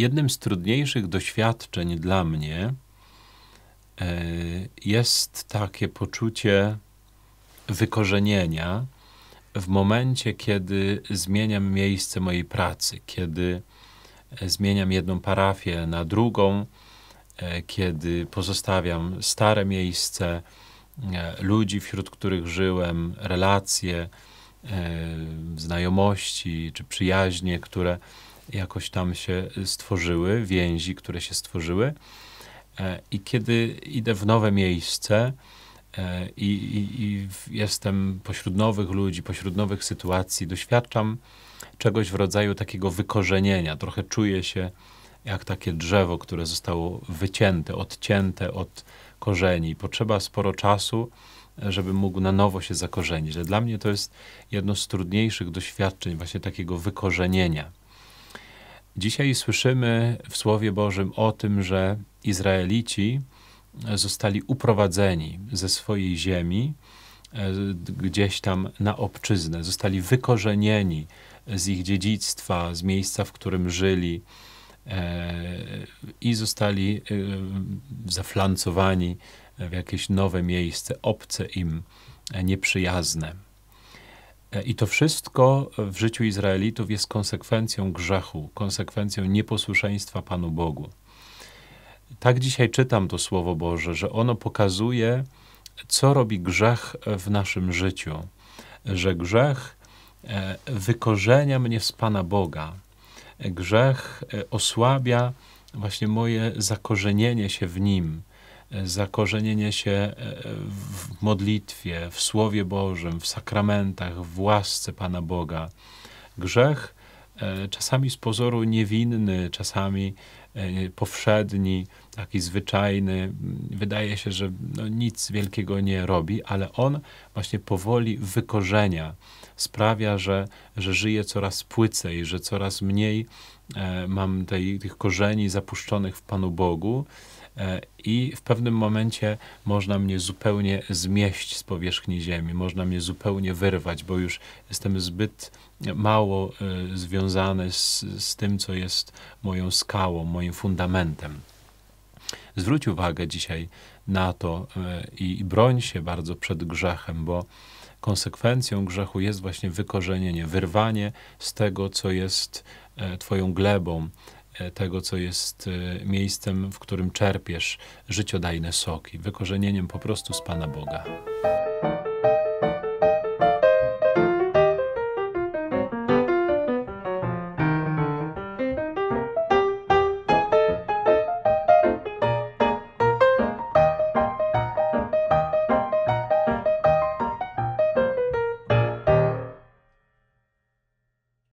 jednym z trudniejszych doświadczeń dla mnie e, jest takie poczucie wykorzenienia w momencie, kiedy zmieniam miejsce mojej pracy, kiedy e, zmieniam jedną parafię na drugą, e, kiedy pozostawiam stare miejsce, ludzi, wśród których żyłem, relacje, znajomości czy przyjaźnie, które jakoś tam się y, stworzyły, więzi, które się stworzyły. E, I kiedy idę w nowe miejsce e, i, i, i jestem pośród nowych ludzi, pośród nowych sytuacji, doświadczam czegoś w rodzaju takiego wykorzenienia. Trochę czuję się jak takie drzewo, które zostało wycięte, odcięte od korzeni. Potrzeba sporo czasu, żeby mógł na nowo się zakorzenić. Dla mnie to jest jedno z trudniejszych doświadczeń, właśnie takiego wykorzenienia. Dzisiaj słyszymy w Słowie Bożym o tym, że Izraelici e, zostali uprowadzeni ze swojej ziemi e, gdzieś tam na obczyznę, zostali wykorzenieni z ich dziedzictwa, z miejsca, w którym żyli e, i zostali zaflancowani w jakieś nowe miejsce, obce im, nieprzyjazne. E, I to wszystko w życiu Izraelitów jest konsekwencją grzechu, konsekwencją nieposłuszeństwa Panu Bogu. Tak dzisiaj czytam to Słowo Boże, że ono pokazuje, co robi grzech w naszym życiu. Że grzech e, wykorzenia mnie z Pana Boga. E, grzech osłabia właśnie moje zakorzenienie się w Nim zakorzenienie się e, w modlitwie, w Słowie Bożym, w sakramentach, w łasce Pana Boga. Grzech, e, czasami z pozoru niewinny, czasami e, powszedni, taki zwyczajny, wydaje się, że no nic wielkiego nie robi, ale on właśnie powoli wykorzenia, sprawia, że, że żyję coraz płycej, że coraz mniej mam tej, tych korzeni zapuszczonych w Panu Bogu E, i w pewnym momencie można mnie zupełnie zmieść z powierzchni Ziemi, można mnie zupełnie wyrwać, bo już jestem zbyt mało e, związany z, z tym, co jest moją skałą, moim fundamentem. Zwróć uwagę dzisiaj na to e, i, i broń się bardzo przed grzechem, bo konsekwencją grzechu jest właśnie wykorzenienie, wyrwanie z tego, co jest Twoją glebą, E, tego, co jest e, miejscem, w którym czerpiesz życiodajne soki, wykorzenieniem po prostu z Pana Boga.